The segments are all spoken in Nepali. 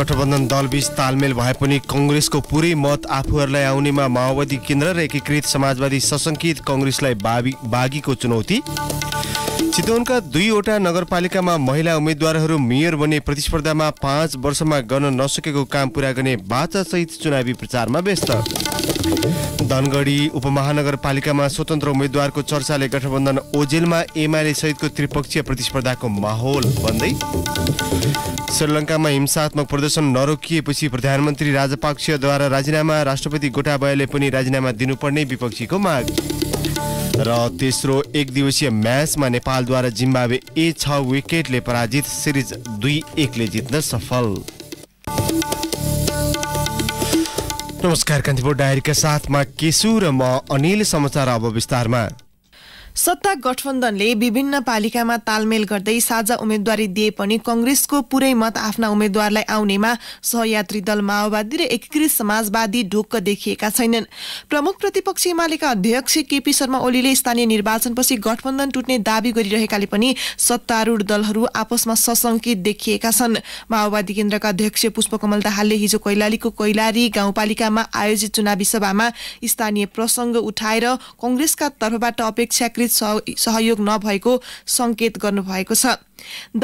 गठबन्धन दलबीच तालमेल भए पनि कङ्ग्रेसको पुरै मत आफूहरूलाई आउनेमा माओवादी केन्द्र र एकीकृत समाजवादी सशङ्कित कङ्ग्रेसलाई बागी बागीको चुनौती चितवनका दुईवटा नगरपालिकामा महिला उम्मेद्वारहरू मेयर बन्ने प्रतिस्पर्धामा पाँच वर्षमा गर्न नसकेको काम पुरा गर्ने बाचासहित चुनावी प्रचारमा व्यस्त धनगढी उपमहानगरपालिकामा स्वतन्त्र उम्मेद्वारको चर्चाले गठबन्धन ओजेलमा एमाले सहितको त्रिपक्षीय प्रतिस्पर्धाको माहौल बन्दै श्रीलङ्कामा हिंसात्मक प्रदर्शन नरोकिएपछि प्रधानमन्त्री राजपाक्षद्वारा राजीनामा राष्ट्रपति गोटाबयले पनि राजीनामा दिनुपर्ने विपक्षीको माग र तेस्रो एक दिवसीय म्याचमा नेपालद्वारा जिम्बावे ए छ विकेटले पराजित सिरिज दुई एकले जित्न सफल नमस्कार कान्तिपुर डायरीका साथमा केशु र म अनिल समाचार अब विस्तारमा सत्ता गठबन्धनले विभिन्न पालिकामा तालमेल गर्दै साझा उम्मेद्वारी दिए पनि कङ्ग्रेसको पुरै मत आफ्ना उम्मेद्वारलाई आउनेमा सहयात्री दल माओवादी र एकीकृत समाजवादी ढोक्क देखिएका छैनन् प्रमुख प्रतिपक्षी एमालेका अध्यक्ष केपी शर्मा ओलीले स्थानीय निर्वाचनपछि गठबन्धन टुट्ने दावी गरिरहेकाले पनि सत्तारूढ दलहरू आपसमा सशङ्कित देखिएका छन् माओवादी केन्द्रका अध्यक्ष पुष्पकमल दाहालले हिजो कैलालीको कैलाली गाउँपालिकामा आयोजित चुनावी सभामा स्थानीय प्रसंग उठाएर कङ्ग्रेसका तर्फबाट अपेक्षा अधिकृत सहयोग नभएको सङ्केत गर्नुभएको छ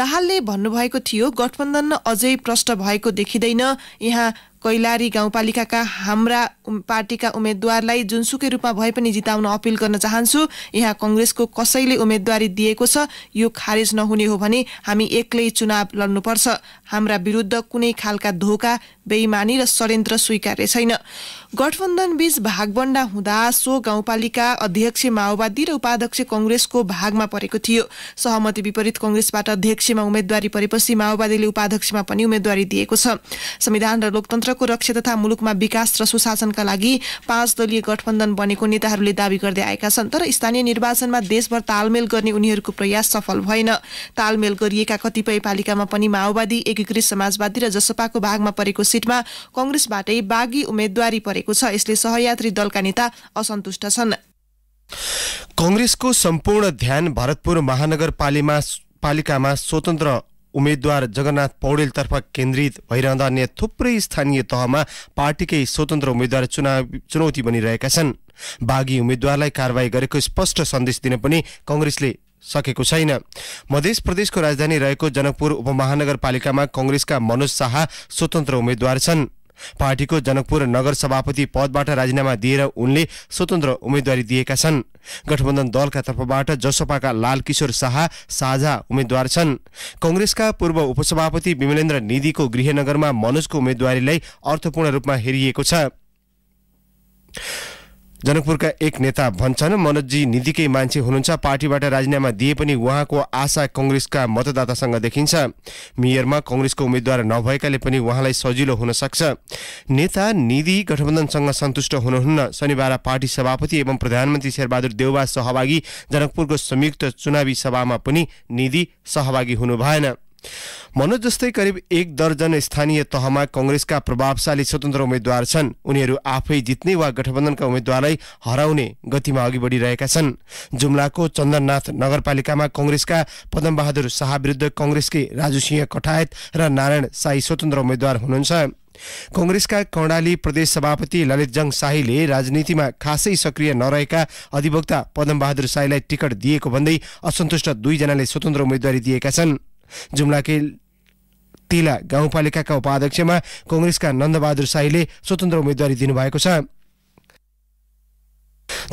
दाहालले भन्नुभएको थियो गठबन्धन अझै प्रष्ट भएको देखिँदैन यहाँ कैलारी गाउँपालिकाका हाम्रा पार्टीका उम्मेद्वारलाई जुनसुकै रूपमा भए पनि जिताउन अपिल गर्न चाहन्छु यहाँ कङ्ग्रेसको कसैले उम्मेद्वारी दिएको छ यो खारेज नहुने हो भने हामी एक्लै चुनाव लड्नुपर्छ हाम्रा विरुद्ध कुनै खालका धोका बेइमानी र षड्यन्त्र स्वीकार्य छैन गठबन्धन बीच भागबण्डा हुँदा सो गाउँपालिका अध्यक्ष माओवादी र उपाध्यक्ष कङ्ग्रेसको भागमा परेको थियो सहमति विपरीत कङ्ग्रेसबाट पार्टीबाट अध्यक्षमा उम्मेद्वारी परेपछि माओवादीले उपाध्यक्षमा पनि उम्मेद्वारी दिएको छ संविधान र लोकतन्त्रको रक्षा तथा मुलुकमा विकास र सुशासनका लागि पाँच दलीय गठबन्धन बनेको नेताहरूले दावी गर्दै आएका छन् तर स्थानीय निर्वाचनमा देशभर तालमेल गर्ने उनीहरूको प्रयास सफल भएन तालमेल गरिएका कतिपय पालिकामा पनि माओवादी एकीकृत समाजवादी र जसपाको भागमा परेको सिटमा कंग्रेसबाटै बागी उम्मेद्वारी परेको छ यसले सहयात्री दलका नेता असन्तुष्ट छन् कंग्रेसको सम्पूर्ण ध्यान भरतपुर महानगरपालिमा पालिकामा स्वतन्त्र उम्मेद्वार जगन्नाथ पौडेलतर्फ केन्द्रित भइरहँदा अन्य थुप्रै स्थानीय तहमा पार्टीकै स्वतन्त्र उम्मेद्वार चुनाव चुनौती बनिरहेका छन् बाघी उम्मेद्वारलाई कारवाही गरेको स्पष्ट सन्देश दिन पनि कङ्ग्रेसले सकेको छैन मध्य प्रदेशको राजधानी रहेको जनकपुर उपमहानगरपालिकामा कङ्ग्रेसका मनोज शाह स्वतन्त्र उम्मेद्वार छन् पार्टीको जनकपुर नगर सभापति पदबाट राजीनामा दिएर उनले स्वतन्त्र उम्मेद्वारी दिएका छन् गठबन्धन दलका तर्फबाट जसपाका लालकिशोर शाह साझा उम्मेद्वार छन् कङ्ग्रेसका पूर्व उपसभापति विमलेन्द्र निधिको गृहनगरमा मनोजको उम्मेद्वारीलाई अर्थपूर्ण रूपमा हेरिएको छ जनकपुरका एक नेता भन्छन् मनोजी निधिकै मान्छे हुनुहुन्छ पार्टीबाट राजीनामा दिए पनि उहाँको आशा कङ्ग्रेसका मतदातासँग देखिन्छ मेयरमा कङ्ग्रेसको उम्मेद्वार नभएकाले पनि उहाँलाई सजिलो हुन सक्छ नेता निधि गठबन्धनसँग सन्तुष्ट हुनुहुन्न शनिबार पार्टी सभापति एवं प्रधानमन्त्री शेरबहादुर देउवा सहभागी जनकपुरको संयुक्त चुनावी सभामा पनि निधि सहभागी हुनु भएन मनोज जस्तै करिब एक दर्जन स्थानीय तहमा कङ्ग्रेसका प्रभावशाली स्वतन्त्र उम्मेद्वार छन् उनीहरू आफै जित्ने वा गठबन्धनका उम्मेद्वारलाई हराउने गतिमा अघि बढिरहेका छन् जुम्लाको चन्दननाथ नगरपालिकामा कङ्ग्रेसका पदमबहादुर शाह विरुद्ध कङ्ग्रेसकै राजु सिंह कठायत र नारायण साई स्वतन्त्र उम्मेद्वार हुनुहुन्छ कङ्ग्रेसका कर्णाली प्रदेश सभापति ललितजङ शाहीले राजनीतिमा खासै सक्रिय नरहेका अधिवक्ता पदमबहादुर शाहीलाई टिकट दिएको भन्दै असन्तुष्ट दुईजनाले स्वतन्त्र उम्मेद्वारी दिएका छन् जुम्लाकै तिला गाउँपालिकाका उपाध्यक्षमा कङ्ग्रेसका नन्दबहादुर साईले स्वतन्त्र उम्मेद्वारी दिनुभएको छ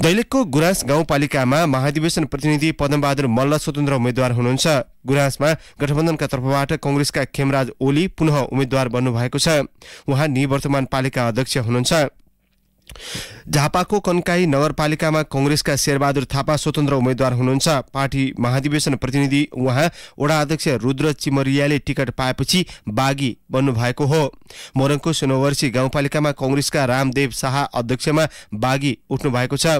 दैलेखको गुराँस गाउँपालिकामा महाधिवेशन प्रतिनिधि पद्मबहादुर मल्ल स्वतन्त्र उम्मेद्वार हुनुहुन्छ गुराँसमा गठबन्धनका तर्फबाट कङ्ग्रेसका खेमराज ओली पुनः उम्मेद्वार बन्नुभएको छ उहाँ निवर्तमान पालिका अध्यक्ष हुनुहुन्छ झापाको कन्काई नगरपालिकामा कङ्ग्रेसका शेरबहादुर थापा स्वतन्त्र उम्मेद्वार हुनुहुन्छ पार्टी महाधिवेशन प्रतिनिधि उहाँ वडा अध्यक्ष रुद्र चिमरियाले टिकट पाएपछि बागी बन्नुभएको हो मोरङको सोनोवर्षी गाउँपालिकामा कङ्ग्रेसका रामदेव शाह अध्यक्षमा बागी उठ्नु भएको छ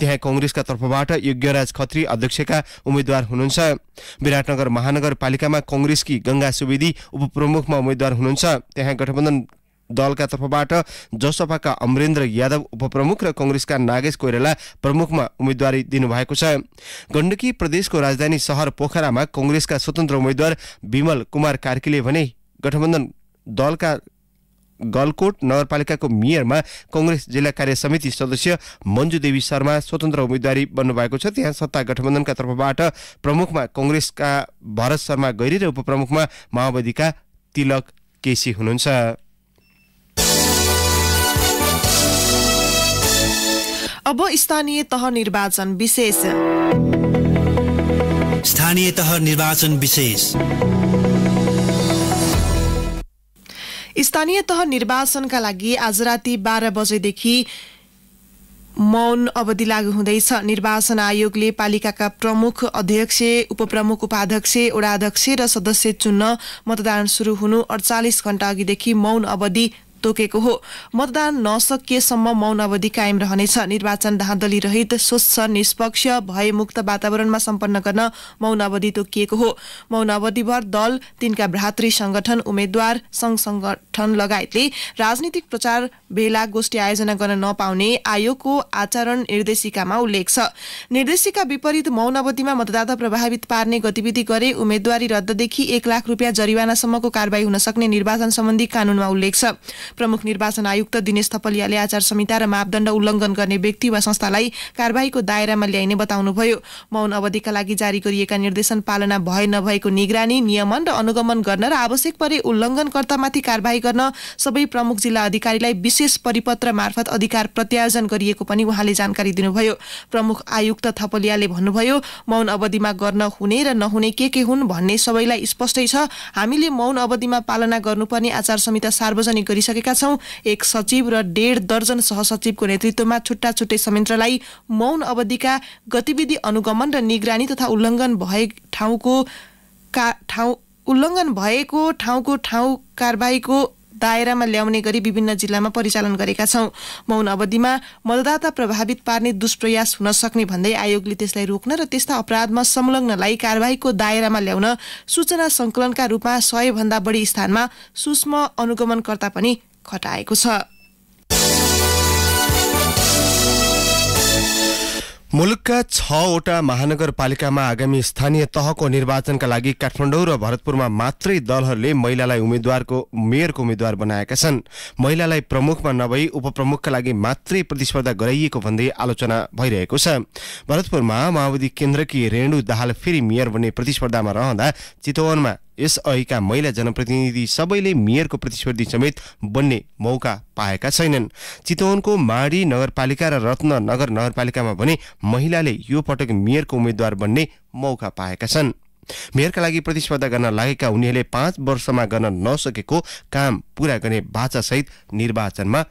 त्यहाँ कङ्ग्रेसका तर्फबाट यज्ञराज खत्री अध्यक्षका उम्मेद्वार हुनुहुन्छ विराटनगर महानगरपालिकामा कङ्ग्रेसकी गङ्गा सुवेदी उपप्रमुखमा उम्मेद्वार हुनुहुन्छ त्यहाँ गठबन्धन दलका तर्फबाट जसपाका अमरेन्द्र यादव उपप्रमुख र कङ्ग्रेसका नागेश कोइराला प्रमुखमा उम्मेद्वारी दिनुभएको छ गण्डकी प्रदेशको राजधानी सहर पोखरामा कङ्ग्रेसका स्वतन्त्र उम्मेद्वार विमल कुमार कार्कीले भने गठबन्धन दलका गलकोट नगरपालिकाको मेयरमा कङ्ग्रेस जिल्ला कार्य समिति सदस्य मन्जु देवी शर्मा स्वतन्त्र उम्मेद्वारी बन्नुभएको छ त्यहाँ सत्ता गठबन्धनका तर्फबाट प्रमुखमा कङ्ग्रेसका भरत शर्मा गैरी र उपप्रमुखमा माओवादीका तिलक केसी हुनुहुन्छ अब स्थानीय तह निर्वाचन विशेष स्थानीय तह निर्वाचन विशेष स्थानीय तह निर्वाचनका लागि आज राति बाह्र बजेदेखि मौन अवधि लागू हुँदैछ निर्वाचन आयोगले पालिकाका प्रमुख अध्यक्ष उपप्रमुख उपाध्यक्ष वडाध्यक्ष र सदस्य चुन्न मतदान सुरु हुनु अडचालिस घण्टा अघिदेखि मौन अवधि तोकेको हो मतदान नसकिएसम्म मौन अवधि कायम रहनेछ निर्वाचन धाँधली रहित स्वच्छ निष्पक्ष भयमुक्त वातावरणमा सम्पन्न गर्न मौन अवधि तोकिएको हो मौन अवधिभर दल तिनका भ्रातृ संगठन उम्मेद्वार संघ संगठन लगायतले राजनीतिक प्रचार भेला गोष्ठी आयोजना गर्न नपाउने आयोगको आचरण निर्देशिकामा उल्लेख छ निर्देशिका विपरीत मौन अवधिमा मतदाता प्रभावित पार्ने गतिविधि गरे उम्मेद्वारी रद्ददेखि एक लाख रुपियाँ जरिवानासम्मको कारवाही हुन सक्ने निर्वाचन सम्बन्धी कानूनमा उल्लेख छ प्रमुख निर्वाचन आयुक्त दिनेश थपलियाले आचार संहिता र मापदण्ड उल्लङ्घन गर्ने व्यक्ति वा संस्थालाई कार्यवाहीको दायरामा ल्याइने बताउनुभयो मौन अवधिका लागि जारी गरिएका निर्देशन पालना भए नभएको निगरानी नियमन र अनुगमन गर्न र आवश्यक परे उल्लङ्घनकर्तामाथि कार्यवाही गर्न सबै प्रमुख जिल्ला अधिकारीलाई विशेष परिपत्र मार्फत अधिकार प्रत्यायोजन गरिएको पनि उहाँले जानकारी दिनुभयो प्रमुख आयुक्त थपलियाले भन्नुभयो मौन अवधिमा गर्न हुने र नहुने के के हुन् भन्ने सबैलाई स्पष्टै छ हामीले मौन अवधिमा पालना गर्नुपर्ने आचार संहिता सार्वजनिक गरिसकेका गरेका छौँ एक सचिव र डेढ दर्जन सहसचिवको नेतृत्वमा छुट्टा छुट्टै संयन्त्रलाई मौन अवधिका गतिविधि अनुगमन र निगरानी तथा उल्लङ्घन भए ठाउँको ठाउँ उल्लङ्घन भएको ठाउँको ठाउँ कारबाहीको दायरामा ल्याउने गरी विभिन्न जिल्लामा परिचालन गरेका छौँ मौन अवधिमा मतदाता प्रभावित पार्ने दुष्प्रयास हुन सक्ने भन्दै आयोगले त्यसलाई रोक्न र त्यस्ता अपराधमा संलग्नलाई कारवाहीको दायरामा ल्याउन सूचना सङ्कलनका रूपमा सयभन्दा बढी स्थानमा सूक्ष्म अनुगमनकर्ता पनि घटाएको छ मुलुकका छवटा महानगरपालिकामा आगामी स्थानीय तहको निर्वाचनका लागि काठमाडौँ र भरतपुरमा मात्रै दलहरूले महिलालाई उम्मेद्वारको मेयरको उम्मेद्वार बनाएका छन् महिलालाई प्रमुखमा नभई उपप्रमुखका लागि मात्रै प्रतिस्पर्धा गराइएको भन्दै आलोचना भइरहेको छ भरतपुरमा माओवादी केन्द्रकी रेणु दाहाल फेरि मेयर बन्ने प्रतिस्पर्धामा रहँदा चितवनमा यस अहिका महिला जनप्रतिनिधि सबैले मेयरको प्रतिस्पर्धी समेत बन्ने मौका पाएका छैनन् चितवनको माडी नगरपालिका र रत्न नगर नगरपालिकामा भने महिलाले यो पटक मेयरको उम्मेद्वार बन्ने मौका पाएका छन् मेयरका लागि प्रतिस्पर्धा गर्न लागेका उनीहरूले पाँच वर्षमा गर्न नसकेको काम पुरा गर्ने बाचासहित निर्वाचनमा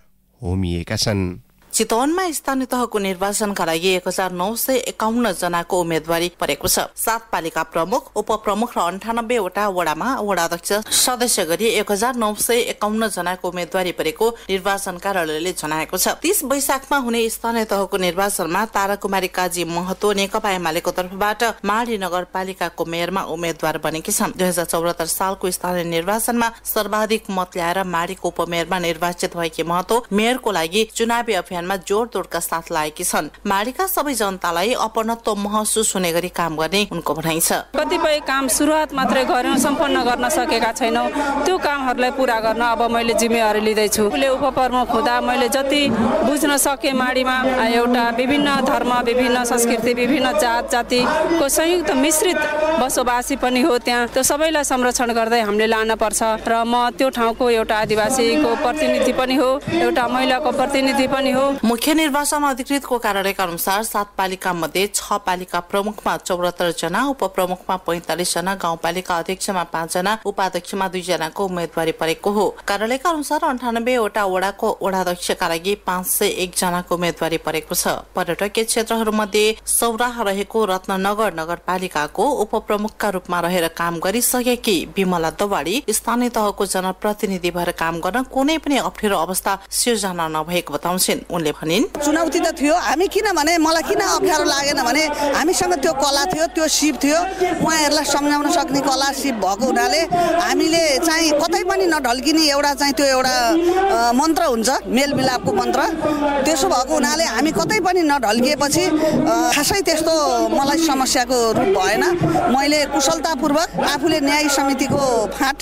होमिएका छन् चितवनमा स्थानीय तहको निर्वाचनका लागि एक हजार नौ सय एकाउन्न जनाको उम्मेद्वारी परेको छ सात पालिका प्रमुख उप प्रमुख र वटा वडामा वडा अध्यक्ष सदस्य गरी एक हजार नौ सय एकाउन्न जनाको उम्मेद्वारी परेको निर्वाचन कार्यालयले जनाएको छ तीस वैशाखमा हुने स्थानीय तहको निर्वाचनमा तारा कुमारी काजी महतो नेकपा एमालेको तर्फबाट माडी नगरपालिकाको मेयरमा उम्मेद्वार बनेकी छन् दुई हजार चौरात्तर सालको स्थानीय निर्वाचनमा सर्वाधिक मत ल्याएर माडीको उपमेयरमा निर्वाचित भएकी महतो मेयरको लागि चुनावी अभियान अभियानमा जोड़ तोड़का साथ लागेकी छन् माडीका सबै जनतालाई अपनत्व महसुस हुने गरी काम गर्ने उनको भनाइ छ कतिपय काम सुरुवात मात्रै गर्यौँ सम्पन्न गर्न सकेका छैनौँ त्यो कामहरूलाई पुरा गर्न अब मैले जिम्मेवारी लिँदैछु उसले उपप्रमुख हुँदा मैले जति बुझ्न सकेँ माडीमा एउटा विभिन्न धर्म विभिन्न संस्कृति विभिन्न जात जातिको संयुक्त मिश्रित बसोबासी पनि हो त्यहाँ त्यो सबैलाई संरक्षण गर्दै हामीले लानुपर्छ र म त्यो ठाउँको एउटा आदिवासीको प्रतिनिधि पनि हो एउटा महिलाको प्रतिनिधि पनि हो मुख्य निर्वाचन अधिकृतको कार्यालयका अनुसार सात पालिका मध्ये छ पालिका प्रमुखमा चौरात्तर जना उपप्रमुखमा पैंतालिस जना गाउँपालिका अध्यक्षमा जना उपाध्यक्षमा दुईजनाको उम्मेद्वारी परेको हो कार्यालयका अनुसार वटा वडाको वडाध्यक्षका लागि पाँच सय एकजनाको उम्मेद्वारी परेको छ पर्यटकीय क्षेत्रहरू मध्ये सौराह रहेको रत्नगर नगरपालिकाको उपप्रमुखका रूपमा रहेर काम गरिसकेकी विमला दवाडी स्थानीय तहको जनप्रतिनिधि भएर काम गर्न कुनै पनि अप्ठ्यारो अवस्था सिर्जना नभएको बताउँछिन् उनले भनिन् चुनौती त थियो हामी किनभने मलाई किन अप्ठ्यारो लागेन भने हामीसँग त्यो कला थियो त्यो सिप थियो उहाँहरूलाई सम्झाउन सक्ने कला सिप भएको हुनाले हामीले चाहिँ कतै पनि नढल्किने एउटा चाहिँ त्यो एउटा मन्त्र हुन्छ मेलमिलापको मन्त्र त्यसो भएको हुनाले हामी कतै पनि नढल्किएपछि खासै त्यस्तो मलाई समस्याको रूप भएन मैले कुशलतापूर्वक आफूले न्याय समितिको फाँट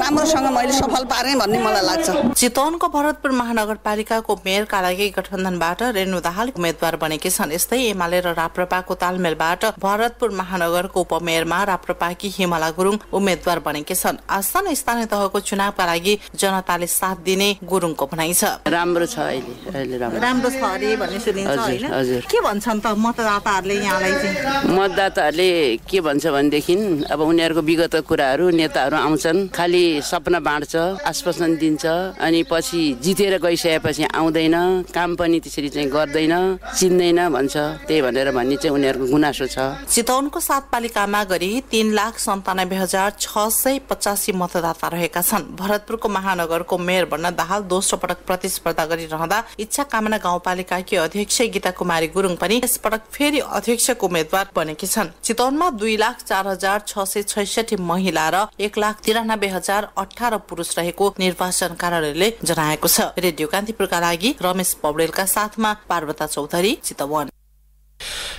राम्रोसँग मैले सफल पारेँ भन्ने मलाई लाग्छ चितवनको भरतपुर महानगरपालिकाको मेयरका लागि गठबन्धनबाट रेणु दाहाल उम्मेद्वार बनेकी छन् यस्तै एमाले र राप्रपाको तालमेलबाट भरतपुर महानगरको उपमेयरमा राप्रपाकी हिमला गुरुङ उम्मेद्वार बनेकी छन् आस्थान स्थानीय तहको चुनावका लागि जनताले साथ दिने गुरुङको भनाइ छ राम्रो छ अहिले राम्रो छ अरे भन्ने सुनिन्छ के भन्छन् त मतदाताहरूले यहाँलाई मतदाताहरूले के भन्छ भनेदेखि अब उनीहरूको विगतको कुराहरू नेताहरू आउँछन् खालि सपना बाँड्छ आश्वासन दिन्छ अनि पछि जितेर गइसकेपछि आउँदैन काम पनि त्यसरी चाहिँ गर्दैन चिन्दैन भन्छ त्यही भनेर भन्ने चाहिँ उनीहरूको गुनासो छ चितवनको सात पालिकामा गरी तीन लाख सन्तानब्बे हजार छ सय पचासी मतदाता रहेका छन् भरतपुरको महानगरको मेयर बन्न दाहाल दोस्रो पटक प्रतिस्पर्धा गरिरहँदा इच्छा कामना गाउँपालिकाकी अध्यक्ष गीता कुमारी गुरुङ पनि यस पटक फेरि अध्यक्षको उम्मेद्वार बनेकी छन् चितवनमा दुई लाख चार हजार छ सय छैसठी महिला र एक लाख तिरानब्बे हजार अठार पुरुष रहेको निर्वाचन कार्यालयले जनाएको छ रेडियो कान्तिपुरका लागि रमेश पौडेलका साथमा पार्वता चौधरी चितवन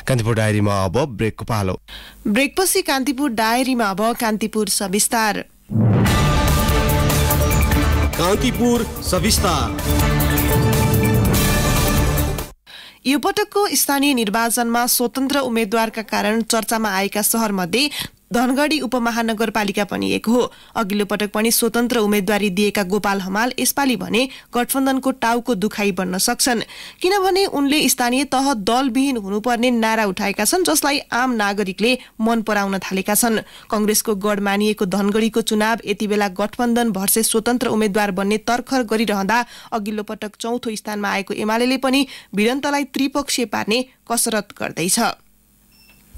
कान्तिपुर डायरीमा अब ब्रेकको पालो ब्रेकपछि कान्तिपुर डायरीमा अब कान्तिपुर सविस्तार कान्तिपुर सविस्तार यो पटकको स्थानीय निर्वाचनमा स्वतन्त्र उम्मेद्वारका कारण चर्चामा आएका सहरमध्ये धनगढी उपमहानगरपालिका पनि एक हो अघिल्लो पटक पनि स्वतन्त्र उम्मेद्वारी दिएका गोपाल हमाल यसपालि भने गठबन्धनको टाउको दुखाई बन्न सक्छन् किनभने उनले स्थानीय तह दलविहीन हुनुपर्ने नारा उठाएका छन् जसलाई आम नागरिकले मन पराउन थालेका छन् कंग्रेसको गढ मानिएको धनगढीको चुनाव यति बेला गठबन्धन भर्से स्वतन्त्र उम्मेद्वार बन्ने तर्खर गरिरहँदा अघिल्लो पटक चौथो स्थानमा आएको एमाले पनि भिडन्तलाई त्रिपक्षीय पार्ने कसरत गर्दैछ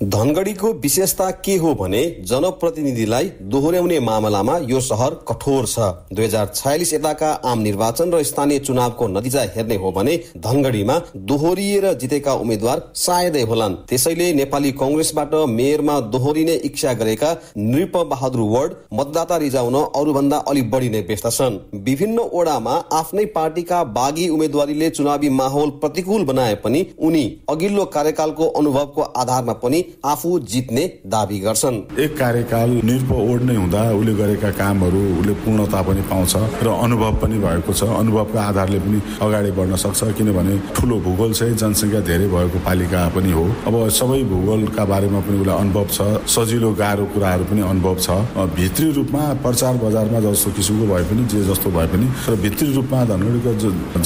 धनगढीको विशेषता के हो भने जनप्रतिनिधिलाई दोहोर्याउने मामलामा यो सहर कठोर छ दुई हजार छयालिस यताका आम निर्वाचन र स्थानीय चुनावको नतिजा हेर्ने हो भने धनगढीमा दोहोरिएर जितेका उम्मेद्वार सायदै होलान् त्यसैले नेपाली कङ्ग्रेसबाट मेयरमा दोहोरिने इच्छा गरेका नृप बहादुर वर्ड मतदाता रिजाउन अरूभन्दा अलि बढी नै व्यस्त छन् विभिन्न ओडामा आफ्नै पार्टीका बागी उम्मेद्वारीले चुनावी माहौल प्रतिकूल बनाए पनि उनी अघिल्लो कार्यकालको अनुभवको आधारमा पनि आफू जित्ने दावी गर्छन् एक कार्यकाल ओड नै हुँदा उसले गरेका कामहरू उसले पूर्णता पनि पाउँछ र अनुभव पनि भएको छ अनुभवको आधारले पनि अगाडि बढ्न सक्छ किनभने ठुलो भूगोल चाहिँ जनसङ्ख्या धेरै भएको पालिका पनि हो अब सबै भूगोलका बारेमा पनि उसलाई अनुभव छ सजिलो गाह्रो कुराहरू पनि अनुभव छ भित्री रूपमा प्रचार बजारमा जस्तो किसिमको भए पनि जे जस्तो भए पनि र भित्री रूपमा धनगढीको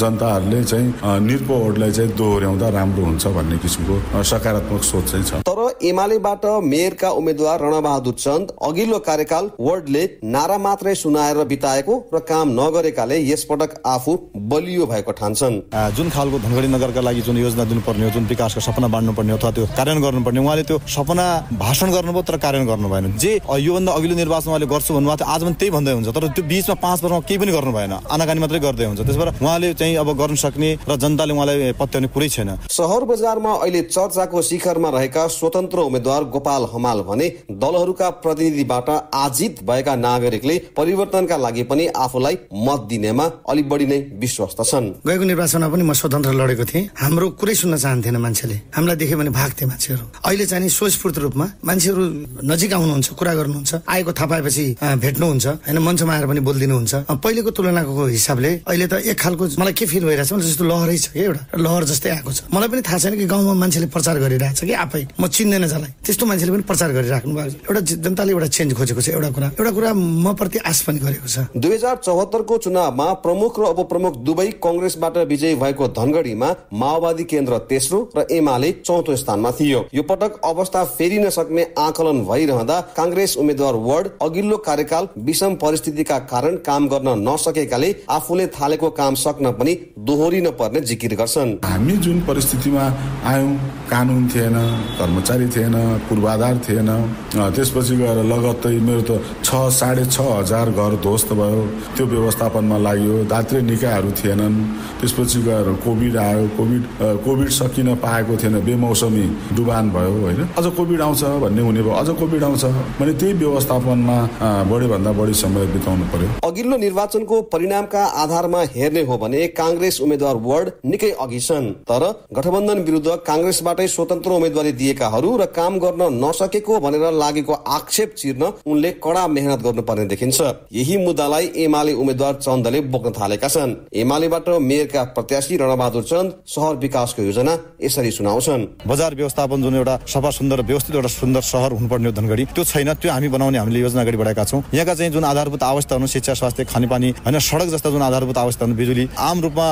जनताहरूले चाहिँ निरपओडलाई चाहिँ दोहोऱ्याउँदा राम्रो हुन्छ भन्ने किसिमको सकारात्मक सोच चाहिँ छ तर एमालेबाट मेयरका उम्मेद्वार रणबहादुर चन्द अघिल्लो कार्यकाल वार्डले नारा मात्रै सुनाएर बिताएको र काम नगरेकाले यसपटक आफू बलियो भएको ठान्छन् जुन खालको धनगढी नगरका लागि जुन योजना दिनुपर्ने हो जुन विकासको सपना बाँड्नुपर्ने हो अथवा त्यो कार्यान्वयन गर्नुपर्ने उहाँले त्यो सपना भाषण गर्नुभयो तर कार्यान्वयन गर्नु भएन जे योभन्दा अघिल्लो निर्वाचन उहाँले गर्छु भन्नुभएको थियो आज पनि त्यही भन्दै हुन्छ तर त्यो बिचमा पाँच वर्षमा केही पनि गर्नु भएन आनाकानी मात्रै गर्दै हुन्छ त्यसबाट उहाँले चाहिँ अब गर्न सक्ने र जनताले उहाँलाई पत्याउने कुरै छैन सहर बजारमा अहिले चर्चाको शिखरमा रहेका स्वतन्त्र स्वतन्त्र उम्मेद्वार गोपाल हमाल भने दलहरूका प्रतिनिधिबाट आजित भएका नागरिकले परिवर्तनका लागि पनि आफूलाई मत दिनेमा अलि बढी नै विश्वस्त छन् गएको निर्वाचनमा पनि म स्वतन्त्र लडेको थिएँ हाम्रो कुरै सुन्न चाहन्थेन मान्छेले हामीलाई देखे भने भाग्थे मान्छेहरू अहिले चाहिँ सोचपूर्त रूपमा मान्छेहरू नजिक आउनुहुन्छ कुरा गर्नुहुन्छ आएको थाहा पाएपछि भेट्नुहुन्छ होइन मञ्चमा आएर पनि बोलिदिनुहुन्छ पहिलेको तुलनाको हिसाबले अहिले त एक खालको मलाई के फिल भइरहेको छ जस्तो लहरै छ कि एउटा लहर जस्तै आएको छ मलाई पनि थाहा छैन कि गाउँमा मान्छेले प्रचार गरिरहेको छ कि आफै म चिन्न चिन्दैन जसलाई त्यस्तो मान्छेले पनि प्रचार गरिराख्नु भएको छ एउटा जनताले एउटा चेन्ज खोजेको छ एउटा कुरा एउटा कुरा म प्रति आश पनि गरेको छ दुई हजार चौहत्तरको चुनावमा प्रमुख र उपप्रमुख दुवै कङ्ग्रेसबाट विजयी भएको धनगढीमा माओवादी केन्द्र तेस्रो र एमाले चौथो स्थानमा थियो यो पटक अवस्था फेरि नसक्ने आकलन भइरहँदा काङ्ग्रेस उम्मेद्वार वार्ड अघिल्लो कार्यकाल विषम परिस्थितिका कारण काम गर्न नसकेकाले आफूले थालेको काम सक्न पनि दोहोरिन पर्ने जिकिर गर्छन् हामी जुन परिस्थितिमा आयौँ कानुन थिएन कर्मचारी जानकारी थिएन पूर्वाधार थिएन त्यसपछि गएर लगत्तै मेरो त छ साढे छ हजार घर ध्वस्त भयो त्यो व्यवस्थापनमा लाग्यो दात्री निकायहरू थिएनन् त्यसपछि गएर कोभिड आयो कोभिड कोभिड सकिन पाएको थिएन बेमौसमी डुबान भयो होइन अझ कोभिड आउँछ भन्ने हुने भयो अझ कोभिड आउँछ भने त्यही व्यवस्थापनमा बढी भन्दा बढी समय बिताउनु पर्यो अघिल्लो निर्वाचनको परिणामका आधारमा हेर्ने हो भने काङ्ग्रेस उम्मेद्वार वर्ड निकै अघि छन् तर गठबन्धन विरुद्ध काङ्ग्रेसबाटै स्वतन्त्र उम्मेद्वारी दिएकाहरू र काम गर्न नसकेको भनेर लागेको आक्षेप चिर्न उनले कडा मेहनत गर्नुपर्ने देखिन्छ यही मुद्दालाई एमाले उम्मेद्वार चन्दले बोक्न थालेका छन् एमालेबाट मेयरका प्रत्याशी रणबहादुर चन्द सहर विकासको योजना यसरी सुनाउँछन् बजार व्यवस्थापन जुन एउटा सफा सुन्दर व्यवस्थित एउटा सुन्दर सहर हुनुपर्ने धनगढी त्यो छैन त्यो हामी बनाउने हामीले योजना अगाडि बढाएका छौँ यहाँका चाहिँ जुन आधारभूत अवस्थाहरू शिक्षा स्वास्थ्य खानेपानी होइन सडक जस्ता जुन आधारभूत अवस्थाहरू बिजुली आम रूपमा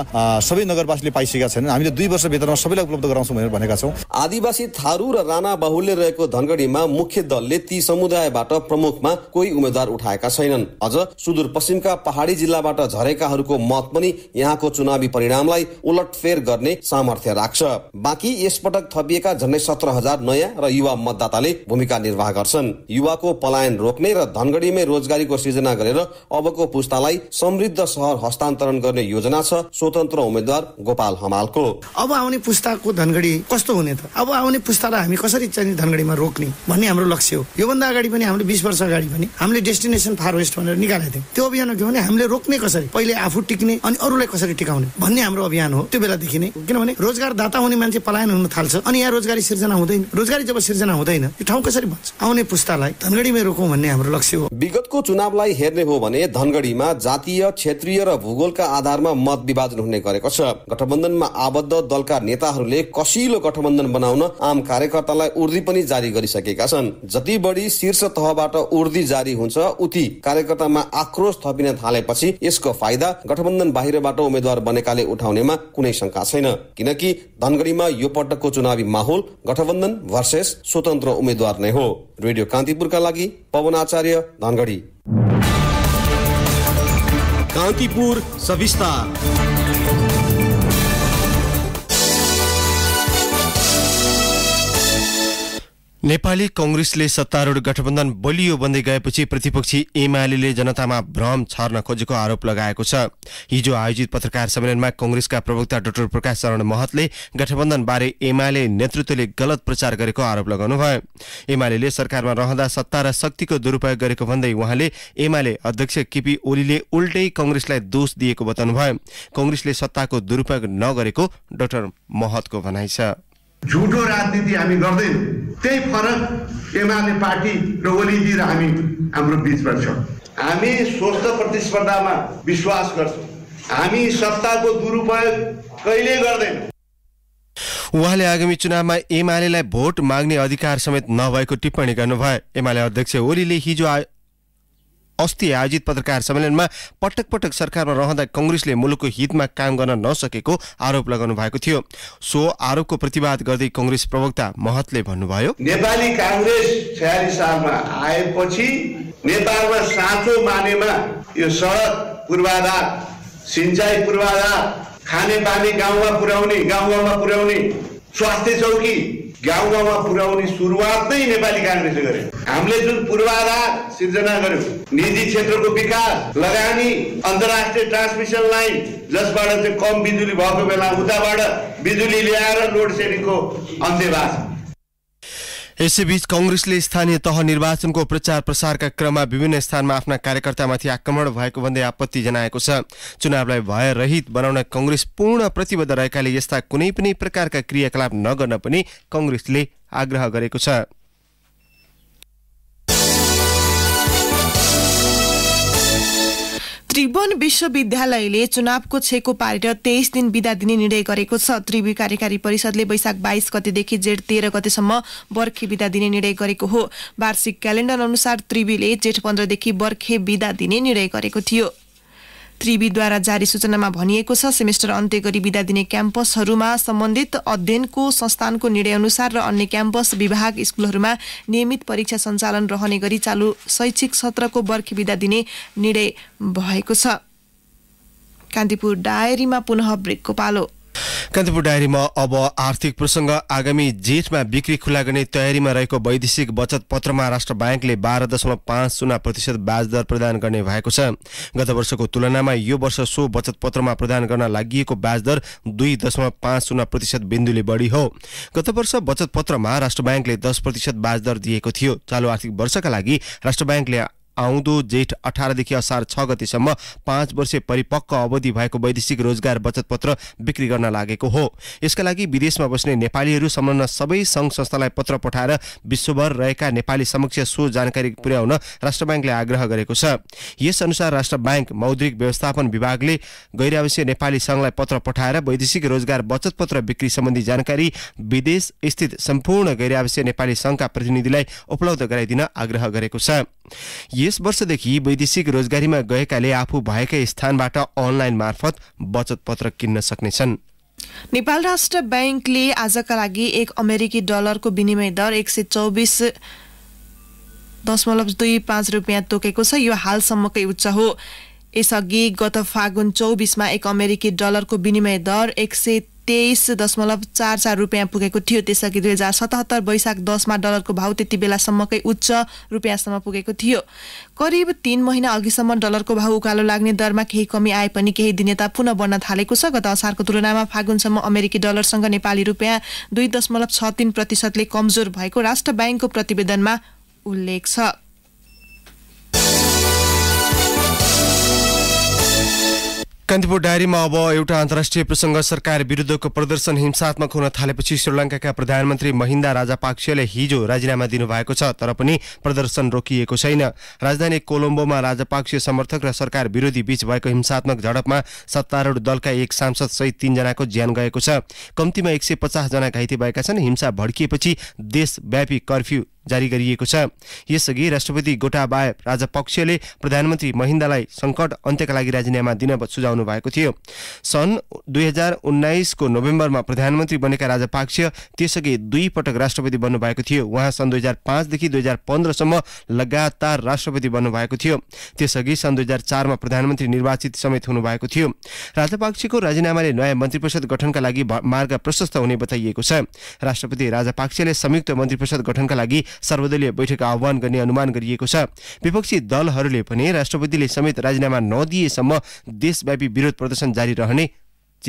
सबै नगरवासीले पाइसकेका छैनन् हामीले दुई वर्षभित्रमा सबैलाई उपलब्ध गराउँछौँ भनेर भनेका छौँ आदिवासी थारू र राणा क्षेत्रमा बाहुल्य रहेको धनगढीमा मुख्य दलले ती समुदायबाट प्रमुखमा कोही उम्मेद्वार उठाएका छैनन् अझ सुदूरपश्चिमका पहाड़ी जिल्लाबाट झरेकाहरूको मत पनि यहाँको चुनावी परिणामलाई उलटफेर गर्ने सामर्थ्य राख्छ बाँकी यसपटक थपिएका झन्डै सत्र हजार नयाँ र युवा मतदाताले भूमिका निर्वाह गर्छन् युवाको पलायन रोक्ने र धनगढीमै रोजगारीको सृजना गरेर अबको पुस्तालाई समृद्ध सहर हस्तान्तरण गर्ने योजना छ स्वतन्त्र उम्मेद्वार गोपाल हमालको अब आउने पुस्ताको धनगढी कस्तो हुने त अब आउने पुस्तालाई हामी कसरी कसरी चाहिँ धनगढीमा रोक्ने भन्ने हाम्रो लक्ष्य हो योभन्दा अगाडि पनि हामीले बिस वर्ष अगाडि पनि हामीले डेस्टिनेसन फार वेस्ट भनेर निकालेको थियौँ त्यो अभियान के भने हामीले रोक्ने कसरी पहिले आफू टिक्ने अनि अरूलाई कसरी टिकाउने भन्ने हाम्रो अभियान हो त्यो बेलादेखि नै किनभने रोजगार दाता हुने मान्छे पलायन हुन थाल्छ अनि यहाँ रोजगारी सिर्जना हुँदैन रोजगारी जब सिर्जना हुँदैन यो ठाउँ कसरी भन्छ आउने पुस्तालाई धनगढीमै रोकौँ भन्ने हाम्रो लक्ष्य हो विगतको चुनावलाई हेर्ने हो भने धनगढीमा जातीय क्षेत्रीय र भूगोलका आधारमा मत विभाजन हुने गरेको छ गठबन्धनमा आबद्ध दलका नेताहरूले कसिलो गठबन्धन बनाउन आम कार्यकर्तालाई उर्दी पनि जारी गरिसकेका छन् जति बढी शीर्ष तहबाट उर्दी जारी हुन्छ उति कार्यकर्तामा आक्रोश थपिन थालेपछि यसको फाइदा गठबन्धन बाहिरबाट उम्मेद्वार बनेकाले उठाउनेमा कुनै शङ्का छैन किनकि धनगढीमा यो पटकको चुनावी माहौल गठबन्धन भर्सेस स्वतन्त्र उम्मेद्वार नै हो रेडियो कान्तिपुरका लागि पवन आचार्य धनगढी कान्तिपुर सविस्तार नेपाली कङ्ग्रेसले सत्तारूढ गठबन्धन बलियो बन्दै गएपछि प्रतिपक्षी एमाले जनतामा भ्रम छर्न खोजेको आरोप लगाएको छ हिजो आयोजित पत्रकार सम्मेलनमा कङ्ग्रेसका प्रवक्ता डाक्टर प्रकाश शरण महतले गठबन्धनबारे एमाले नेतृत्वले गलत प्रचार गरेको आरोप लगाउनुभयो एमाले सरकारमा रहँदा सत्ता र शक्तिको दुरुपयोग गरेको भन्दै उहाँले एमाले अध्यक्ष केपी ओलीले उल्टै कङ्ग्रेसलाई दोष दिएको बताउनुभयो कङ्ग्रेसले सत्ताको दुरुपयोग नगरेको डाक्टर महतको भनाइ छ झुटो राजनीति हामी गर्दैनौँ त्यही फरक एमाले पार्टी र ओलीजी र हामी हाम्रो बिचमा छ हामी स्वस्थ प्रतिस्पर्धामा विश्वास गर्छौँ हामी सत्ताको दुरुपयोग कहिले गर्दैनौँ उहाँले आगामी चुनावमा एमालेलाई भोट माग्ने अधिकार समेत नभएको टिप्पणी गर्नुभयो एमाले अध्यक्ष ओलीले हिजो अस्ति आयोजित पत्रकार सम्मेलनमा पटक पटक सरकारमा रहँदा कङ्ग्रेसले मुलुकको हितमा काम गर्न नसकेको आरोप लगाउनु भएको थियो सो आरोपको प्रतिवाद गर्दै कङ्ग्रेस प्रवक्ता महतले भन्नुभयो नेपाली काङ्ग्रेस छयालिस सालमा आएपछि नेपालमा साँचो मानेमा यो सडक पूर्वाधार सिँचाइ पूर्वाधार खाने पानी गाउँमा पुर्याउने गाउँ गाउँमा पुर्याउने स्वास्थ्य चौकी गाउँ गाउँमा पुर्याउने सुरुवात नै नेपाली काङ्ग्रेसले गरे हामीले जुन पूर्वाधार सिर्जना गर्यौँ निजी क्षेत्रको विकास लगानी अन्तर्राष्ट्रिय ट्रान्समिसन लाइन जसबाट चाहिँ कम बिजुली भएको बेला उताबाट बिजुली ल्याएर लोड सेडिङको अन्त्यवास यसैबीच कङ्ग्रेसले स्थानीय तह निर्वाचनको प्रचार प्रसारका क्रममा विभिन्न स्थानमा आफ्ना कार्यकर्तामाथि आक्रमण भएको भन्दै आपत्ति जनाएको छ चुनावलाई भयरहित बनाउन कङ्ग्रेस पूर्ण प्रतिबद्ध रहेकाले यस्ता कुनै पनि प्रकारका क्रियाकलाप नगर्न पनि कङ्ग्रेसले आग्रह गरेको छ त्रिभुवन विश्वविद्यालयले चुनावको छेको पारेर तेइस दिन विदा दिने निर्णय गरेको छ त्रिवी कार्यकारी परिषदले वैशाख बाइस गतेदेखि जेठ तेह्र गतेसम्म बर्खे विदा दिने निर्णय गरेको हो वार्षिक क्यालेण्डर अनुसार त्रिवीले जेठ पन्ध्रदेखि बर्खे विदा दिने निर्णय गरेको थियो त्रिवीद्वारा जारी सूचनामा भनिएको छ सेमेस्टर अन्त्य गरी विदा दिने क्याम्पसहरूमा सम्बन्धित अध्ययनको संस्थानको अनुसार र अन्य क्याम्पस विभाग स्कुलहरूमा नियमित परीक्षा सञ्चालन रहने गरी चालु शैक्षिक सत्रको बर्खी विदा दिने निर्णय भएको छ कान्तिपुर डायरीमा पुनः ब्रेकको पालो कान्तिपुर डायरीमा अब आर्थिक प्रसङ्ग आगामी जेठमा बिक्री खुला गर्ने तयारीमा रहेको वैदेशिक बचत पत्रमा राष्ट्र ब्याङ्कले बाह्र दशमलव पाँच शून्य प्रतिशत ब्याज दर प्रदान गर्ने भएको छ गत वर्षको तुलनामा यो वर्ष सो बचत पत्रमा प्रदान गर्न लागि ब्याज दर दुई दशमलव पाँच शून्य प्रतिशत बिन्दुले बढी हो गत वर्ष बचत पत्रमा राष्ट्र ब्याङ्कले दस प्रतिशत ब्याज दर दिएको थियो चालु आर्थिक वर्षका लागि राष्ट्र ब्याङ्कले आउँदो जेठ अठारदेखि असार छ गतिसम्म पाँच वर्ष परिपक्व अवधि भएको वैदेशिक रोजगार बचत पत्र बिक्री गर्न लागेको हो यसका लागि विदेशमा बस्ने नेपालीहरू सम्बन्ध सबै सङ्घ संस्थालाई पत्र पठाएर विश्वभर रहेका नेपाली समक्ष सो जानकारी पुर्याउन राष्ट्र ब्याङ्कले आग्रह गरेको छ यस अनुसार राष्ट्र ब्याङ्क मौद्रिक व्यवस्थापन विभागले गैरावश्य नेपाली सङ्घलाई पत्र पठाएर वैदेशिक रोजगार बचत पत्र बिक्री सम्बन्धी जानकारी विदेश स्थित सम्पूर्ण गैरावश्य नेपाली सङ्घका प्रतिनिधिलाई उपलब्ध गराइदिन आग्रह गरेको छ यस वर्षदेखि वैदेशिक रोजगारीमा गएकाले आफू भएकै स्थानबाट अनलाइन मार्फत बचत पत्र किन्न सक्नेछन् नेपाल राष्ट्र ब्याङ्कले आजका लागि एक अमेरिकी डलरको विनिमय दर एक सय चौबिस दशमलव दुई पाँच रुपियाँ तोकेको छ यो हालसम्मकै उच्च हो यसअघि गत फागुन चौबिसमा एक अमेरिकी डलरको विनिमय दर एक सय तेइस दशमलव चार चार रुपियाँ पुगेको थियो त्यसअघि दुई हजार सतहत्तर वैशाख दसमा डलरको भाव त्यति बेलासम्मकै उच्च रुपियाँसम्म पुगेको थियो करिब तीन महिना अघिसम्म डलरको भाव उकालो लाग्ने दरमा केही कमी आए पनि केही दिनेता पुनः बन्न थालेको छ गत असारको तुलनामा फागुनसम्म अमेरिकी डलरसँग नेपाली रुपियाँ दुई दशमलव छ तिन प्रतिशतले कमजोर भएको राष्ट्र ब्याङ्कको प्रतिवेदनमा उल्लेख छ कान्तिपुर डायरीमा अब एउटा अन्तर्राष्ट्रिय प्रसङ्ग सरकार विरुद्धको प्रदर्शन हिंसात्मक हुन थालेपछि श्रीलङ्काका प्रधानमन्त्री महिन्दा राजापाक्षले हिजो राजीनामा दिनुभएको छ तर पनि प्रदर्शन रोकिएको छैन राजधानी कोलम्बोमा राजापाक्ष समर्थक र सरकार विरोधी बीच भएको हिंसात्मक झडपमा सत्तारूढ दलका एक सांसद सांसदसहित तीनजनाको ज्यान गएको छ कम्तीमा एक सय पचासजना घाइते भएका छन् हिंसा भड्किएपछि देशव्यापी कर्फ्यू जारी गरिएको छ यसअघि राष्ट्रपति गोटाबाय राजपक्षले प्रधानमन्त्री महिन्दालाई सङ्कट अन्त्यका लागि राजीनामा दिन सुझाउनु भएको थियो सन् दुई हजार उन्नाइसको नोभेम्बरमा प्रधानमन्त्री बनेका राजपाक्ष त्यसअघि दुई पटक राष्ट्रपति बन्नुभएको थियो उहाँ सन् दुई हजार पाँचदेखि दुई हजार पन्ध्रसम्म लगातार राष्ट्रपति बन्नुभएको थियो त्यसअघि सन् दुई हजार चारमा प्रधानमन्त्री निर्वाचित समेत हुनुभएको थियो राजपाक्षको राजीनामाले नयाँ मन्त्री परिषद गठनका लागि मार्ग प्रशस्त हुने बताइएको छ राष्ट्रपति राजापाक्षले संयुक्त मन्त्री परिषद गठनका लागि सर्वदलीय बैठक आह्वान गर्ने अनुमान गरिएको छ विपक्षी दलहरूले भने राष्ट्रपतिले समेत राजीनामा नदिएसम्म देशव्यापी विरोध प्रदर्शन जारी रहने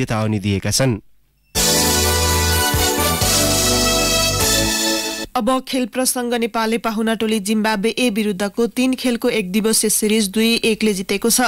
चेतावनी दिएका छन् अब खेल प्रसङ्ग नेपालले पाहुना टोली जिम्बाब्वे ए विरुद्धको तीन खेलको एक दिवसीय सिरिज दुई एकले जितेको छ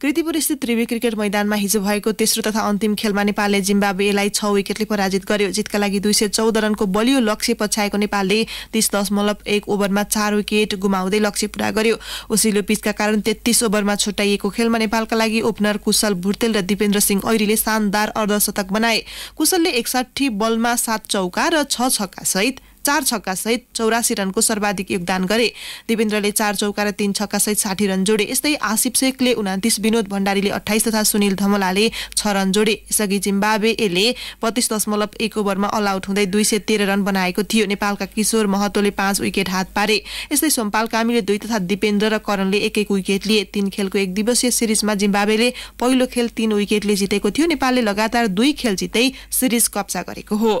कृतिपुर स्थित त्रिवी क्रिकेट मैदानमा हिजो भएको तेस्रो तथा अन्तिम खेलमा नेपालले जिम्बाब्वेलाई छ विकेटले पराजित गर्यो जितका लागि दुई सय चौध रनको बलियो लक्ष्य पछ्याएको नेपालले तीस दशमलव एक ओभरमा चार विकेट गुमाउँदै लक्ष्य पूरा गर्यो उसिलो पिचका कारण तेत्तिस ओभरमा छुट्याइएको खेलमा नेपालका लागि ओपनर कुशल भुर्तेल र दिपेन्द्र सिंह ऐरीले शानदार अर्धशतक बनाए कुशलले एकसाठी बलमा सात चौका र छ छक्का सहित चार छक्का सहित चौरासी रनको सर्वाधिक योगदान गरे देवेन्द्रले चार चौका र तीन सहित साठी रन जोडे यस्तै आसिफ शेखले उनातिस विनोद भण्डारीले अठाइस तथा सुनिल धमलाले छ रन जोडे यसअघि एले बत्तीस दशमलव एक ओभरमा अल आउट हुँदै दुई सय तेह्र रन बनाएको थियो नेपालका किशोर महतोले पाँच विकेट हात पारे यस्तै सोमपाल कामीले दुई तथा दिपेन्द्र र करणले एक एक विकेट लिए तीन खेलको एक दिवसीय सिरिजमा जिम्बावेले पहिलो खेल तीन विकेटले जितेको थियो नेपालले लगातार दुई खेल जितै सिरिज कब्जा गरेको हो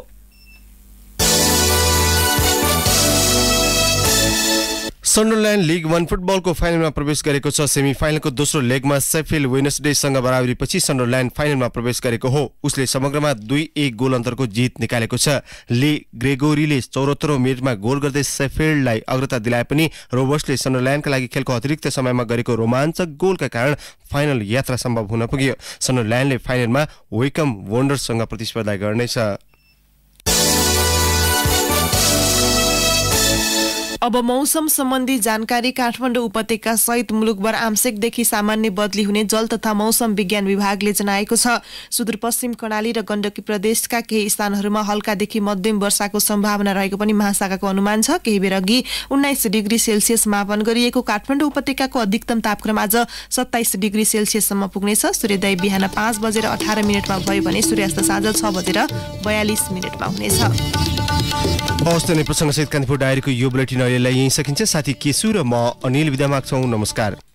सन्डरल्यान्ड लिग वान फुटबलको फाइनलमा प्रवेश गरेको छ सेमी फाइनलको दोस्रो लेगमा सेफिल वेनसडेसँग बराबरीपछि सन्डरल्यान्ड फाइनलमा प्रवेश गरेको हो उसले समग्रमा दुई एक गोल अन्तरको जित निकालेको छ ले ग्रेगोरीले चौरात्तरौँ मिनटमा गोल गर्दै सेफिल्डलाई अग्रता दिलाए पनि रोबर्ट्सले सन्डरल्यान्डका लागि खेलको अतिरिक्त समयमा गरेको रोमाञ्चक गोलका कारण फाइनल यात्रा सम्भव हुन पुग्यो सन्डरल्यान्डले फाइनलमा वेकम वन्डर्ससँग प्रतिस्पर्धा गर्नेछ अब मौसम सम्बन्धी जानकारी काठमाडौँ उपत्यका सहित मुलुकभर आंशिकदेखि सामान्य बदली हुने जल तथा मौसम विज्ञान विभागले जनाएको छ सुदूरपश्चिम कर्णाली र गण्डकी प्रदेशका केही स्थानहरूमा हल्कादेखि मध्यम वर्षाको सम्भावना रहेको पनि महाशाखाको अनुमान छ केही बेर अघि उन्नाइस डिग्री सेल्सियस मापन गरिएको काठमाडौँ उपत्यकाको अधिकतम तापक्रम आज सत्ताइस डिग्री सेल्सियससम्म पुग्नेछ सूर्योदय बिहान पाँच बजेर अठार मिनटमा भयो भने सूर्यास्त साँझ छ बजेर बयालिस मिनटमा हुनेछ हवस् त प्रसङ्गसहित कान्तिपुर डायरीको यो बुलेटिन अहिलेलाई यहीँ सकिन्छ साथी केसु र म अनिल विधामाग छौँ नमस्कार